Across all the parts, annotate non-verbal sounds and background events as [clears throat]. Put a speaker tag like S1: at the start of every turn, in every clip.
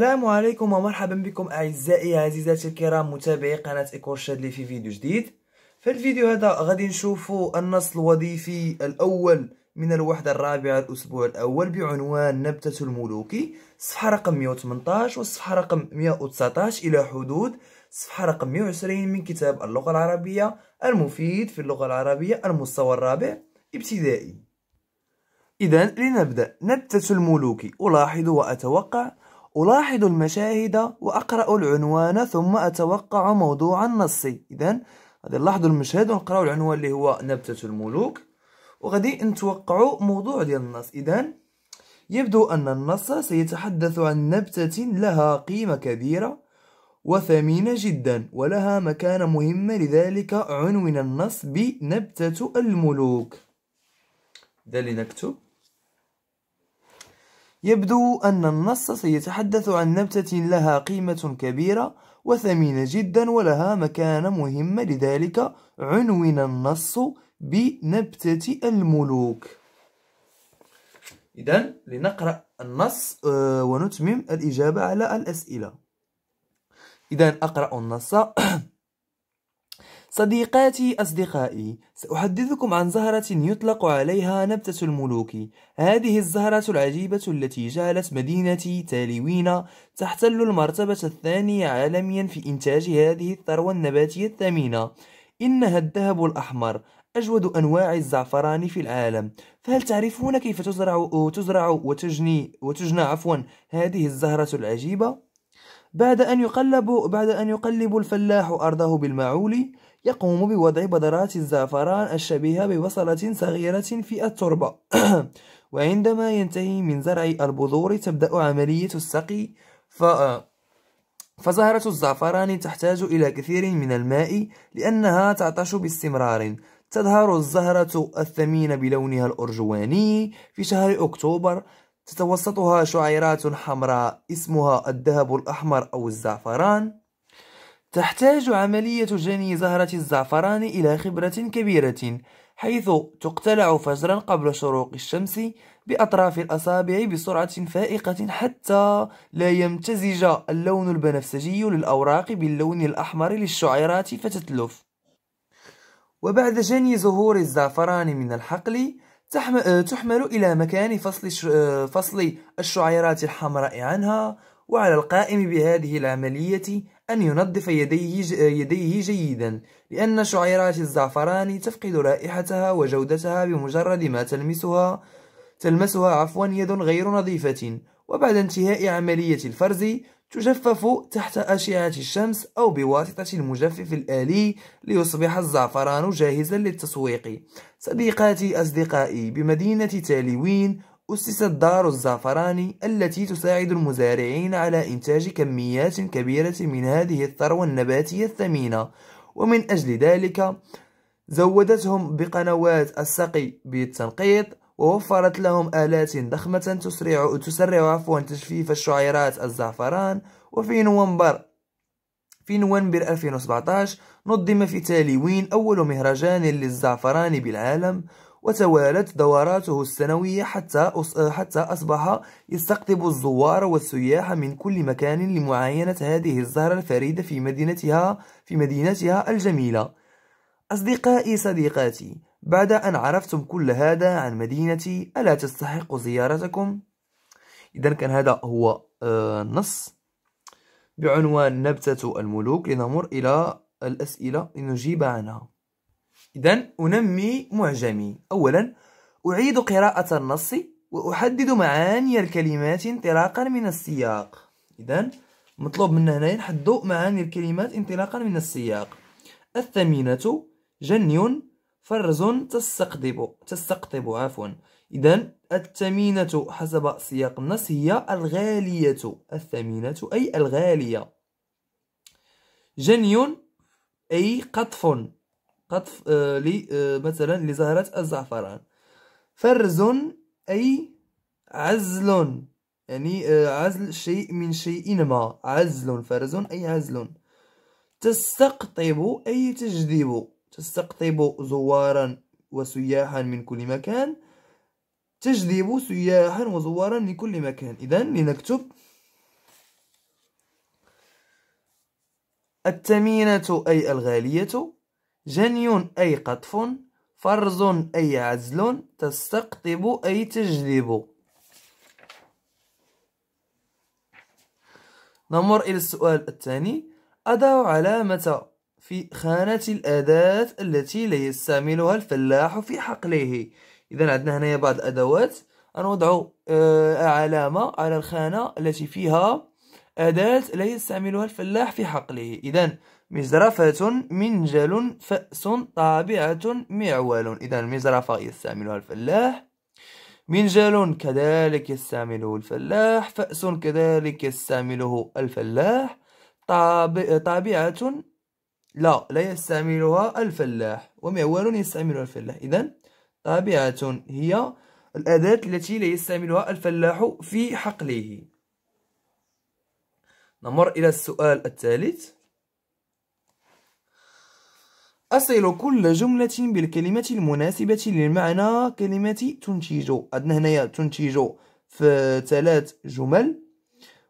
S1: السلام عليكم ومرحبا بكم اعزائي عزيزاتي الكرام متابعي قناه ايكورشاد في فيديو جديد في الفيديو هذا غادي نشوفوا النص الوظيفي الاول من الوحده الرابعه الاسبوع الاول بعنوان نبته الملوكي صفحه رقم 118 والصفحه رقم 119 الى حدود صفحه رقم 120 من كتاب اللغه العربيه المفيد في اللغه العربيه المستوى الرابع ابتدائي اذا لنبدا نبته الملوكي الاحظ واتوقع ألاحظ المشاهد وأقرأ العنوان ثم أتوقع موضوع النص إذا غادي نلاحظوا المشهد ونقرأ العنوان اللي هو نبتة الملوك وغادي نتوقعوا موضوع ديال النص إذا يبدو أن النص سيتحدث عن نبتة لها قيمة كبيرة وثمينة جدا ولها مكانة مهمة لذلك عنون النص بنبتة الملوك ده اللي نكتب يبدو أن النص سيتحدث عن نبتة لها قيمة كبيرة وثمينة جدا ولها مكانة مهمة لذلك عنون النص بنبتة الملوك إذا لنقرأ النص آه، ونتمم الإجابة على الأسئلة إذا أقرأ النص [clears throat] صديقاتي أصدقائي سأحدثكم عن زهرة يطلق عليها نبتة الملوك هذه الزهرة العجيبة التي جعلت مدينة تاليوينا تحتل المرتبة الثانية عالميا في إنتاج هذه الثروة النباتية الثمينة إنها الذهب الأحمر أجود أنواع الزعفران في العالم فهل تعرفون كيف تزرع, تزرع وتجني وتجنى عفوا هذه الزهرة العجيبة؟ بعد أن يقلب بعد أن يقلب الفلاح أرضه بالمعول يقوم بوضع بذرات الزعفران الشبيهة ببصلة صغيرة في التربة [clears throat] وعندما ينتهي من زرع البذور تبدأ عملية السقي ف... فزهرة الزعفران تحتاج إلى كثير من الماء لأنها تعطش باستمرار تظهر الزهرة الثمينة بلونها الأرجواني في شهر أكتوبر تتوسطها شعيرات حمراء اسمها الذهب الأحمر أو الزعفران تحتاج عملية جني زهرة الزعفران إلى خبرة كبيرة حيث تقتلع فجرا قبل شروق الشمس بأطراف الأصابع بسرعة فائقة حتى لا يمتزج اللون البنفسجي للأوراق باللون الأحمر للشعيرات فتتلف وبعد جني زهور الزعفران من الحقل تحمل إلى مكان فصل, فصل الشعيرات الحمراء عنها وعلى القائم بهذه العملية أن ينظف يديه, يديه جيدا لأن شعيرات الزعفران تفقد رائحتها وجودتها بمجرد ما تلمسها تلمسها عفوا يد غير نظيفة وبعد انتهاء عملية الفرز تجفف تحت أشعة الشمس أو بواسطة المجفف الآلي ليصبح الزعفران جاهزا للتسويق صديقاتي أصدقائي بمدينة تاليوين أسست دار الزعفران التي تساعد المزارعين على إنتاج كميات كبيرة من هذه الثروة النباتية الثمينة ومن أجل ذلك زودتهم بقنوات السقي بالتنقيط ووفرت لهم آلات ضخمة تسرع, تسرع عفوا تجفيف الشعيرات الزعفران وفي نوفمبر في نوفمبر 2017 نظم في وين أول مهرجان للزعفران بالعالم وتوالت دوراته السنوية حتى حتى أصبح يستقطب الزوار والسياح من كل مكان لمعاينة هذه الزهرة الفريدة في مدينتها في مدينتها الجميلة. أصدقائي صديقاتي، بعد أن عرفتم كل هذا عن مدينتي، ألا تستحق زيارتكم؟ إذا كان هذا هو النص آه، بعنوان نبتة الملوك لنمر إلى الأسئلة لنجيب عنها. إذا أنمي معجمي أولا أعيد قراءة النص وأحدد معاني الكلمات انطلاقا من السياق إذا مطلوب منا هنا نحدو معاني الكلمات انطلاقا من السياق الثمينة جني فرز تستقطب تستقطب عفوا إذا الثمينة حسب سياق النص هي الغالية الثمينة أي الغالية جني أي قطف قطف آه، لي آه، مثلا لزهرة الزعفران فرز أي عزل يعني آه، عزل شيء من شيء ما عزل فرز أي عزل تستقطب أي تجذب تستقطب زوارا وسياحا من كل مكان تجذب سياحا وزوارا من كل مكان إذا لنكتب التمينة أي الغالية جني أي قطف فرز أي عزل تستقطب أي تجذب نمر إلى السؤال الثاني أضع علامة في خانة الأداة التي لا يستعملها الفلاح في حقله إذا عندنا هنا بعض الأدوات نوضع آه، علامة على الخانة التي فيها أداة لا يستعملها الفلاح في حقله إذا مزرفة منجل فأس طابعة معول إذا المزرفة يستعملها الفلاح منجل كذلك يستعمله الفلاح فأس كذلك يستعمله الفلاح طابعة لا لا يستعملها الفلاح ومعول يستعملها الفلاح إذا طابعة هي الأداة التي لا يستعملها الفلاح في حقله نمر إلى السؤال الثالث أصل كل جملة بالكلمة المناسبة للمعنى كلمة تنتج عندنا هنايا تنتج في ثلاث جمل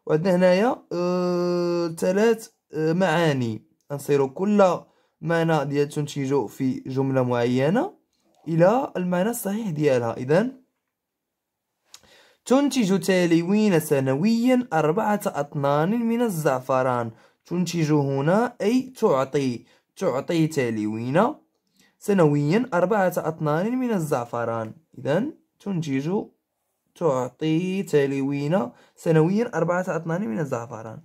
S1: وعندنا هنايا آه، ثلاث آه، معاني نصير كل معنى ديال تنتج في جملة معينة إلى المعنى الصحيح ديالها إذا تنتج تالوين سنويا أربعة أطنان من الزعفران تنتج هنا أي تعطي تعطي تلوين سنويا أربعة أطنان من الزعفران إذا تنتج تعطي تلوين سنويا أربعة أطنان من الزعفران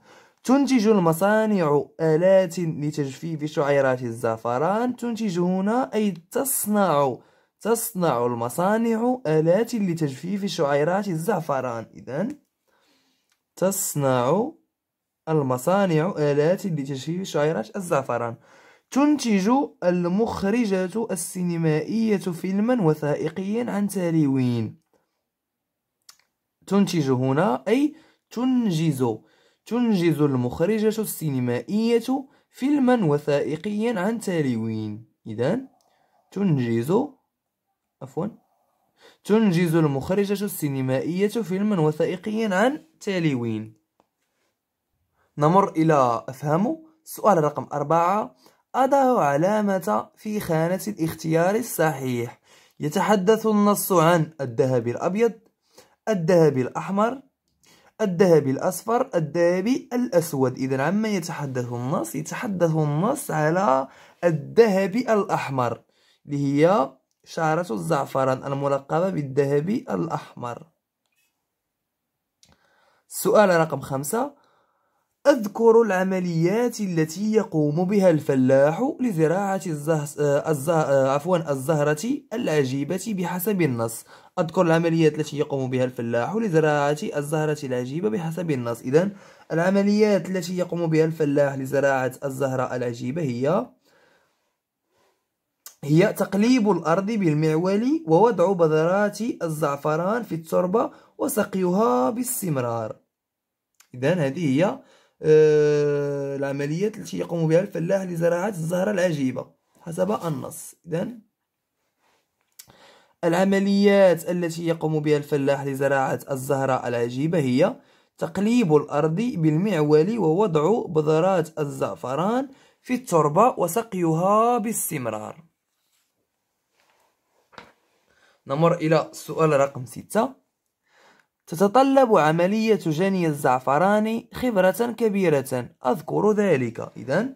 S1: تنتج المصانع آلات لتجفيف شعيرات الزعفران تنتج هنا أي تصنع تصنع المصانع آلات لتجفيف شعيرات الزعفران إذا تصنع المصانع آلات لتجفيف شعيرات الزعفران تنتج المخرجة السينمائية فيلما وثائقيا عن تالوين تنتج هنا أي تنجز تنجز المخرجة السينمائية فيلما وثائقيا عن تالوين إذا تنجز عفوا تنجز المخرجة السينمائية فيلما وثائقيا عن تالوين نمر إلى أفهمه سؤال رقم أربعة أضع علامة في خانة الاختيار الصحيح يتحدث النص عن الذهب الأبيض الذهب الأحمر الذهب الأصفر الذهب الأسود إذا عما يتحدث النص يتحدث النص على الذهب الأحمر اللي هي شعرة الزعفران الملقبة بالذهب الأحمر السؤال رقم خمسة أذكر العمليات التي يقوم بها الفلاح لزراعة آه، آه، الزهرة العجيبة بحسب النص أذكر العمليات التي يقوم بها الفلاح لزراعة الزهرة العجيبة بحسب النص إذا العمليات التي يقوم بها الفلاح لزراعة الزهرة العجيبة هي هي تقليب الأرض بالمعول ووضع بذرات الزعفران في التربة وسقيها باستمرار إذا هذه هي آه، العمليات التي يقوم بها الفلاح لزراعة الزهرة العجيبة حسب النص إذن العمليات التي يقوم بها الفلاح لزراعة الزهرة العجيبة هي تقليب الأرض بالمعول ووضع بذرات الزعفران في التربة وسقيها باستمرار نمر إلى السؤال رقم ستة تتطلب عملية جني الزعفران خبرة كبيرة أذكر ذلك إذا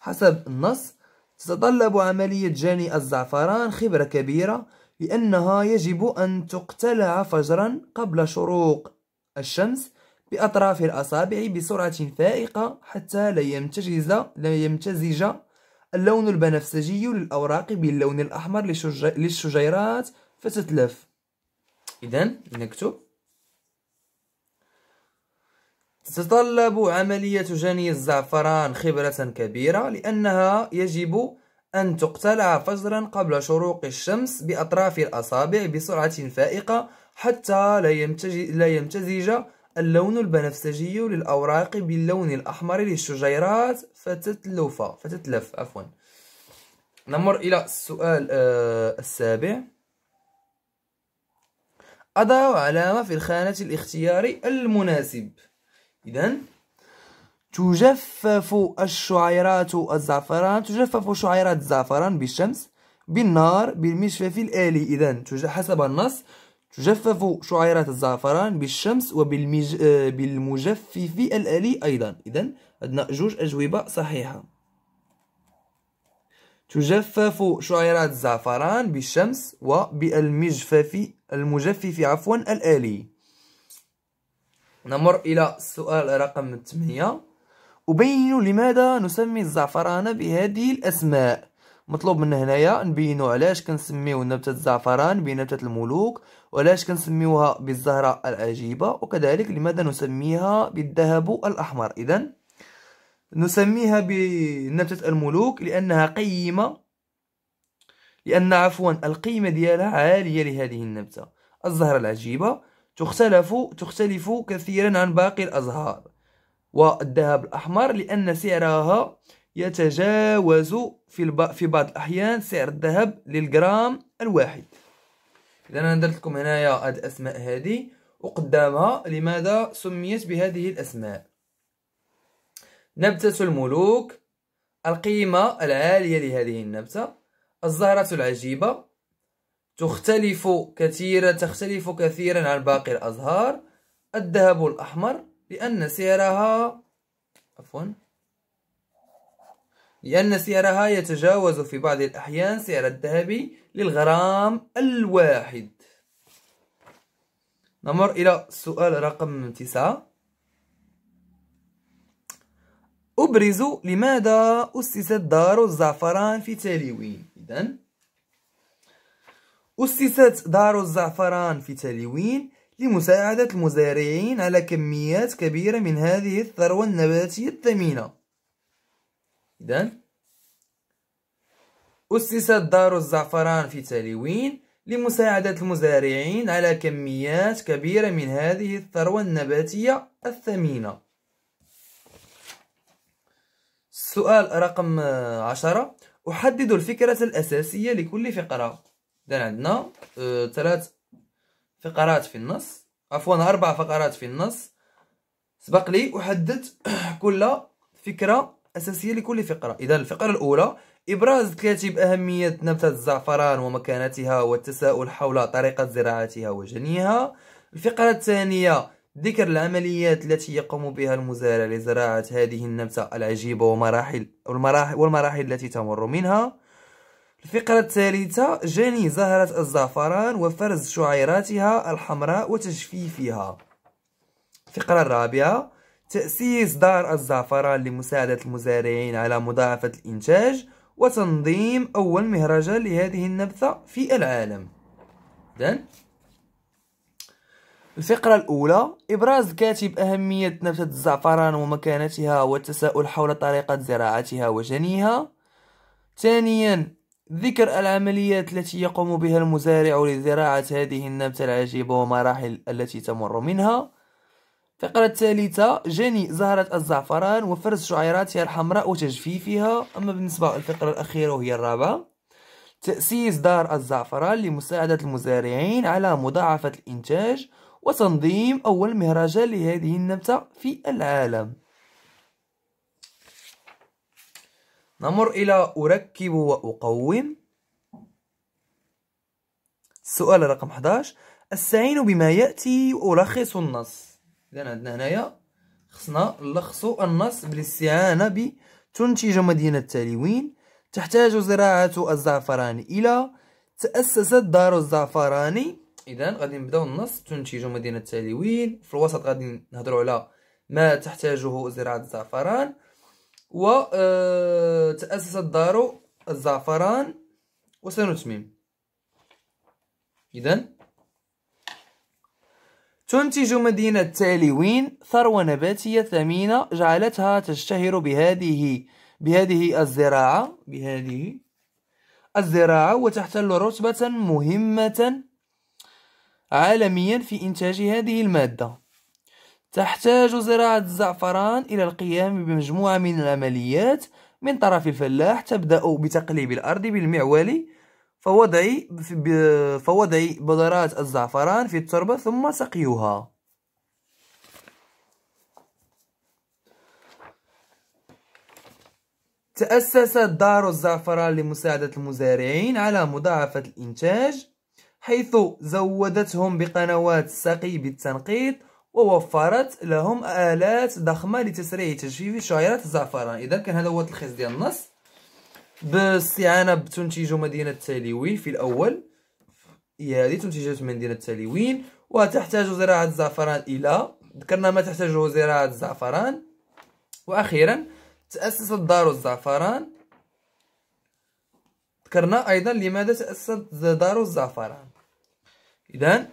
S1: حسب النص تتطلب عملية جني الزعفران خبرة كبيرة لأنها يجب أن تقتلع فجرا قبل شروق الشمس بأطراف الأصابع بسرعة فائقة حتى لا يمتزج لا يمتزج اللون البنفسجي للأوراق باللون الأحمر للشجيرات فتتلف إذا نكتب تتطلب عملية جني الزعفران خبرة كبيرة لأنها يجب أن تقتلع فجرا قبل شروق الشمس بأطراف الأصابع بسرعة فائقة حتى لا يمتزج اللون البنفسجي للأوراق باللون الأحمر للشجيرات فتتلف فتتلف عفوا نمر إلى السؤال آه، السابع أضع علامة في الخانة الاختياري المناسب إذا تجفف الشعيرات الزعفران تجفف شعيرات الزعفران بالشمس بالنار بالمجفف الآلي إذا حسب النص تجفف شعيرات الزعفران بالشمس وبالمج... آه، بالمجفف الآلي أيضا إذا عندنا جوج أجوبة صحيحة تجفف شعيرات الزعفران بالشمس وبالمجفف المجفف عفوا الآلي نمر إلى السؤال رقم 8 وبينوا لماذا نسمي الزعفران بهذه الأسماء مطلوب منا هنايا نبينو علاش كنسميو نبتة الزعفران بنبتة الملوك وعلاش كنسميوها بالزهرة العجيبة وكذلك لماذا نسميها بالذهب الأحمر إذا نسميها بنبتة الملوك لأنها قيمة لأن عفوا القيمة ديالها عالية لهذه النبتة الزهرة العجيبة تختلف تختلف كثيرا عن باقي الأزهار والذهب الأحمر لأن سعرها يتجاوز في في بعض الأحيان سعر الذهب للجرام الواحد إذا أنا درت لكم هنايا هاد الأسماء هذه وقدامها لماذا سميت بهذه الأسماء نبتة الملوك القيمة العالية لهذه النبتة الزهرة العجيبة تختلف كثيرا تختلف كثيرا عن باقي الأزهار الذهب الأحمر لأن سعرها عفوا لأن سعرها يتجاوز في بعض الأحيان سعر الذهب للغرام الواحد نمر إلى السؤال رقم تسعة أبرز لماذا أسست دار الزعفران في تاليوين اذا أسست دار الزعفران في تلوين لمساعدة المزارعين على كميات كبيرة من هذه الثروة النباتية الثمينة إذن أسست دار الزعفران في تلوين لمساعدة المزارعين على كميات كبيرة من هذه الثروة النباتية الثمينة سؤال رقم عشرة أحدد الفكرة الأساسية لكل فقرة إذا عندنا ثلاث آه، فقرات في النص عفوا أربع فقرات في النص سبق لي أحدد [clears throat] كل فكرة أساسية لكل فقرة إذا الفقرة الأولى إبراز الكاتب أهمية نبتة الزعفران ومكانتها والتساؤل حول طريقة زراعتها وجنيها الفقرة الثانية ذكر العمليات التي يقوم بها المزارع لزراعة هذه النبتة العجيبة ومراحل والمراحل, والمراحل التي تمر منها الفقرة الثالثة جني زهرة الزعفران وفرز شعيراتها الحمراء وتجفيفها الفقرة الرابعة تأسيس دار الزعفران لمساعدة المزارعين على مضاعفة الإنتاج وتنظيم أول مهرجان لهذه النبتة في العالم إذن الفقرة الأولى إبراز كاتب أهمية نبتة الزعفران ومكانتها والتساؤل حول طريقة زراعتها وجنيها ثانيا ذكر العمليات التي يقوم بها المزارع لزراعة هذه النبتة العجيبة ومراحل التي تمر منها فقرة الثالثة جني زهرة الزعفران وفرز شعيراتها الحمراء وتجفيفها أما بالنسبة للفقرة الأخيرة وهي الرابعة تأسيس دار الزعفران لمساعدة المزارعين على مضاعفة الإنتاج وتنظيم أول مهرجان لهذه النبتة في العالم نمر إلى أركب وأقوم السؤال رقم 11 استعين بما يأتي وألخص النص إذا عندنا هنايا خصنا نلخصو النص بالاستعانة ب تنتج مدينة التالوين تحتاج زراعة الزعفران إلى تأسست دار الزعفراني إذا غادي نبداو النص تنتج مدينة التالوين في الوسط غادي نهضرو على ما تحتاجه زراعة الزعفران وتأسست آه، دار الزعفران وسنتمم إذا تنتج مدينة تاليوين ثروة نباتية ثمينة جعلتها تشتهر بهذه بهذه الزراعة بهذه الزراعة وتحتل رتبة مهمة عالميا في إنتاج هذه المادة تحتاج زراعة الزعفران إلى القيام بمجموعة من العمليات من طرف الفلاح تبدأ بتقليب الأرض بالمعول فوضع فوضع بذرات الزعفران في التربة ثم سقيها تأسست دار الزعفران لمساعدة المزارعين على مضاعفة الإنتاج حيث زودتهم بقنوات السقي بالتنقيط ووفرت لهم آلات ضخمة لتسريع تجفيف شعيرات الزعفران إذا كان هذا هو التلخيص ديال النص باستعانة بتنتج مدينة تاليوين في الأول هي هذه تنتجت مدينة تاليوين وتحتاج زراعة الزعفران إلى ذكرنا ما تحتاجه زراعة الزعفران وأخيرا تأسست دار الزعفران ذكرنا أيضا لماذا تأسست دار الزعفران إذا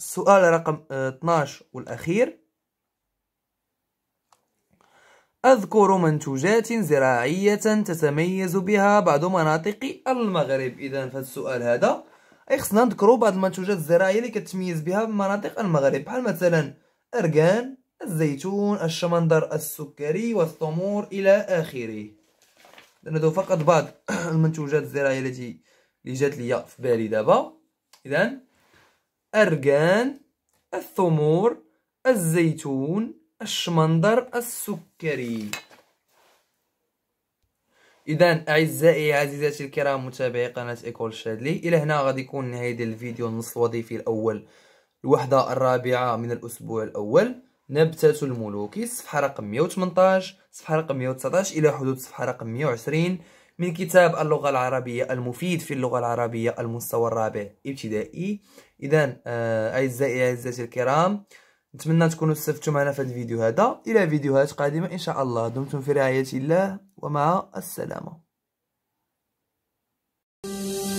S1: السؤال رقم 12 آه، والأخير أذكر منتوجات زراعية تتميز بها بعض مناطق المغرب إذا فالسؤال هذا أي خصنا نذكروا بعض المنتوجات الزراعية اللي كتميز بها مناطق المغرب بحال مثلا أركان الزيتون الشمندر السكري والثمور إلى آخره هذو فقط بعض [clears throat] المنتوجات الزراعية التي جات ليا في بالي دابا إذا أرغان الثمور الزيتون الشمندر السكري اذا اعزائي عزيزاتي الكرام متابعي قناه ايكول شادلي الى هنا غادي يكون نهايه الفيديو النصف الوظيفي الاول الوحده الرابعه من الاسبوع الاول نبتة الملوكي صفحه رقم 118 صفحه رقم 119 الى حدود صفحه رقم 120 من كتاب اللغة العربية المفيد في اللغة العربية المستوى الرابع ابتدائي إذا آه، أعزائي أعزائي الكرام نتمنى تكونوا استفدتم معنا في الفيديو هذا إلى فيديوهات قادمة إن شاء الله دمتم في رعاية الله ومع السلامة